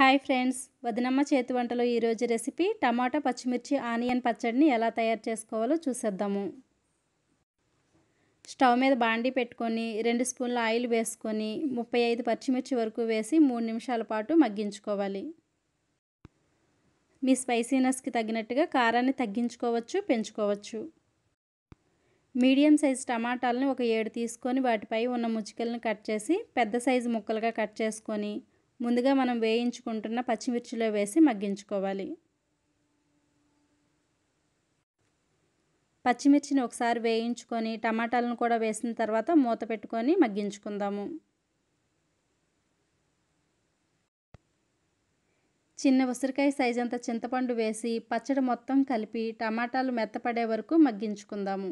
hi friends వదినమ్మ చేతి వంటలో ఈరోజు రెసిపీ టమాటా పచ్చిమిర్చి ఆనియన్ పచ్చడిని ఎలా తయారు చేసుకోవాలో చూసేద్దాము స్టవ్ మీద బాండీ పెట్టుకొని రెండు స్పూన్ల ఆయిల్ వేసుకొని ముప్పై ఐదు పచ్చిమిర్చి వరకు వేసి మూడు నిమిషాల పాటు మగ్గించుకోవాలి మీ స్పైసీనెస్కి తగినట్టుగా కారాన్ని తగ్గించుకోవచ్చు పెంచుకోవచ్చు మీడియం సైజ్ టమాటాలను ఒక ఏడు తీసుకొని వాటిపై ఉన్న ముచ్చికలను కట్ చేసి పెద్ద సైజు ముక్కలుగా కట్ చేసుకొని ముందుగా మనం వేయించుకుంటున్న పచ్చిమిర్చిలో వేసి మగ్గించుకోవాలి పచ్చిమిర్చిని ఒకసారి వేయించుకొని టమాటాలను కూడా వేసిన తర్వాత మూత పెట్టుకొని మగ్గించుకుందాము చిన్న ఉసిరికాయ సైజ్ అంతా చింతపండు వేసి పచ్చడి మొత్తం కలిపి టమాటాలు మెత్తపడే వరకు మగ్గించుకుందాము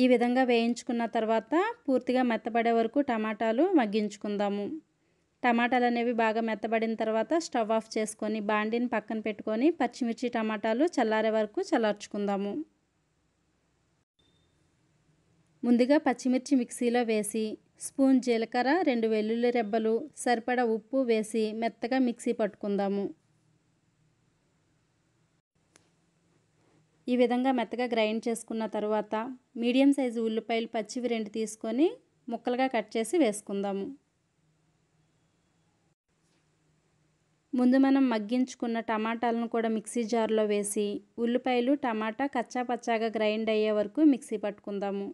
ఈ విధంగా వేయించుకున్న తర్వాత పూర్తిగా మెత్తబడే వరకు టమాటాలు మగ్గించుకుందాము టమాటాలు అనేవి బాగా మెత్తబడిన తర్వాత స్టవ్ ఆఫ్ చేసుకొని బాండిని పక్కన పెట్టుకొని పచ్చిమిర్చి టమాటాలు చల్లారే వరకు చల్లార్చుకుందాము ముందుగా పచ్చిమిర్చి మిక్సీలో వేసి స్పూన్ జీలకర్ర రెండు వెల్లుల్లి రెబ్బలు సరిపడా ఉప్పు వేసి మెత్తగా మిక్సీ పట్టుకుందాము ఈ విధంగా మెత్తగా గ్రైండ్ చేసుకున్న తర్వాత మీడియం సైజు ఉల్లిపాయలు పచ్చివి రెండు తీసుకొని ముక్కలుగా కట్ చేసి వేసుకుందాము ముందు మనం మగ్గించుకున్న టమాటాలను కూడా మిక్సీ జార్లో వేసి ఉల్లిపాయలు టమాటా కచ్చా పచ్చాగా గ్రైండ్ అయ్యే వరకు మిక్సీ పట్టుకుందాము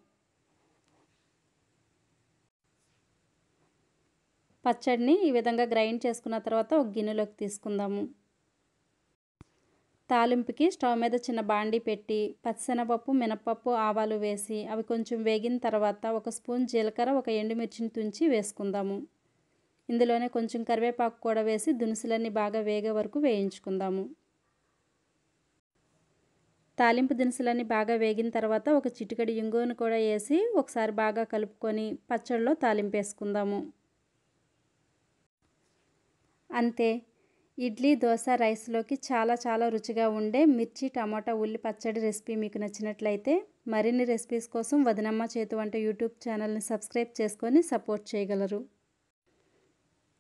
పచ్చడిని ఈ విధంగా గ్రైండ్ చేసుకున్న తర్వాత ఒక గిన్నెలోకి తీసుకుందాము తాలింపుకి స్టవ్ మీద చిన్న బాండి పెట్టి పచ్చిశనగపప్పు మినపప్పు ఆవాలు వేసి అవి కొంచెం వేగిన తర్వాత ఒక స్పూన్ జీలకర్ర ఒక ఎండుమిర్చిని తుంచి వేసుకుందాము ఇందులోనే కొంచెం కరివేపాకు కూడా వేసి దినుసులన్నీ బాగా వేగే వరకు వేయించుకుందాము తాలింపు దినుసులన్నీ బాగా వేగిన తర్వాత ఒక చిటికడి ఇంగువను కూడా వేసి ఒకసారి బాగా కలుపుకొని పచ్చడిలో తాలింపు వేసుకుందాము అంతే ఇడ్లీ దోశ రైస్లోకి చాలా చాలా రుచిగా ఉండే మిర్చి టమాటా ఉల్లి పచ్చడి రెసిపీ మీకు నచ్చినట్లయితే మరిన్ని రెసిపీస్ కోసం వదినమ్మ చేతు వంట యూట్యూబ్ ఛానల్ని సబ్స్క్రైబ్ చేసుకొని సపోర్ట్ చేయగలరు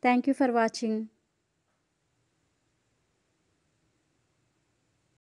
థ్యాంక్ యూ ఫర్ వాచింగ్